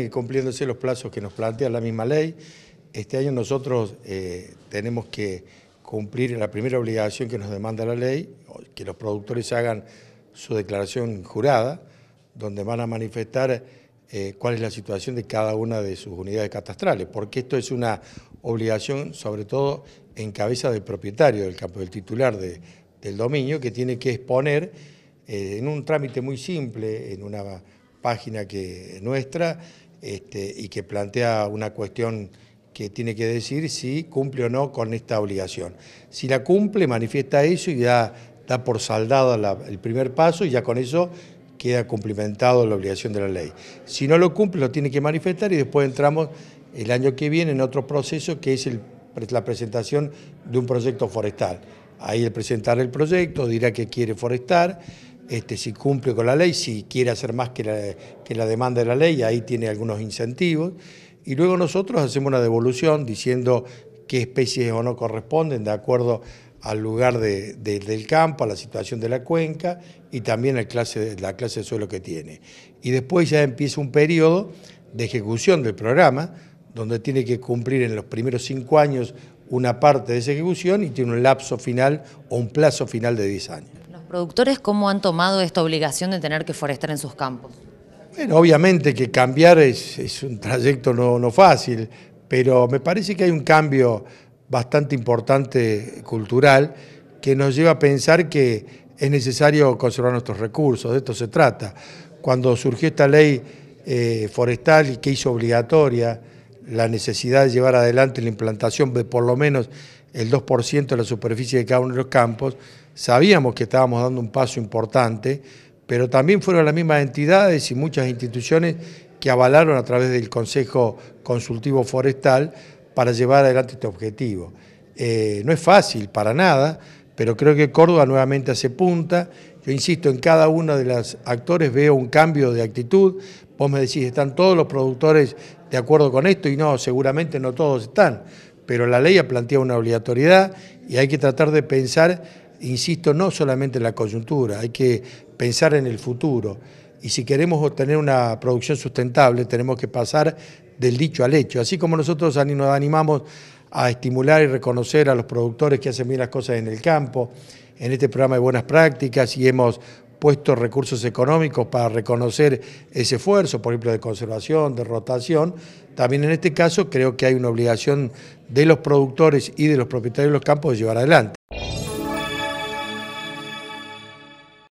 que cumpliéndose los plazos que nos plantea la misma ley. Este año nosotros eh, tenemos que cumplir la primera obligación que nos demanda la ley, que los productores hagan su declaración jurada, donde van a manifestar eh, cuál es la situación de cada una de sus unidades catastrales, porque esto es una obligación sobre todo en cabeza del propietario del campo, del titular de, del dominio, que tiene que exponer eh, en un trámite muy simple, en una página que nuestra este, y que plantea una cuestión que tiene que decir si cumple o no con esta obligación. Si la cumple, manifiesta eso y ya da por saldado el primer paso y ya con eso queda cumplimentado la obligación de la ley. Si no lo cumple, lo tiene que manifestar y después entramos el año que viene en otro proceso que es la presentación de un proyecto forestal. Ahí el presentar el proyecto dirá que quiere forestar este, si cumple con la ley, si quiere hacer más que la, demanda de la ley, ahí tiene algunos incentivos. Y luego nosotros hacemos una devolución diciendo qué especies o no corresponden de acuerdo al lugar del campo, a la situación de la cuenca y también a la clase de suelo que tiene. Y después ya empieza un periodo de ejecución del programa, donde tiene que cumplir en los primeros cinco años una parte de esa ejecución y tiene un lapso final o un plazo final de 10 años productores cómo han tomado esta obligación de tener que forestar en sus campos? Bueno, obviamente que cambiar es, un trayecto no, fácil, pero me parece que hay un cambio bastante importante cultural que nos lleva a pensar que es necesario conservar nuestros recursos, de esto se trata. Cuando surgió esta ley eh, forestal y que hizo obligatoria la necesidad de llevar adelante la implantación de por lo menos el 2% de la superficie de cada uno de los campos, sabíamos que estábamos dando un paso importante, pero también fueron las mismas entidades y muchas instituciones que avalaron a través del Consejo Consultivo Forestal para llevar adelante este objetivo. Eh, no es fácil para nada, pero creo que Córdoba nuevamente hace punta. Yo insisto, en cada uno de los actores veo un cambio de actitud, Vos me decís, ¿están todos los productores de acuerdo con esto? Y no, seguramente no todos están, pero la ley ha planteado una obligatoriedad y hay que tratar de pensar, insisto, no solamente en la coyuntura, hay que pensar en el futuro. Y si queremos obtener una producción sustentable, tenemos que pasar del dicho al hecho. Así como nosotros nos animamos a estimular y reconocer a los productores que hacen bien las cosas en el campo, en este programa de buenas prácticas y hemos puesto recursos económicos para reconocer ese esfuerzo, por ejemplo, de conservación, de rotación. También en este caso creo que hay una obligación de los productores y de los propietarios de los campos de llevar adelante.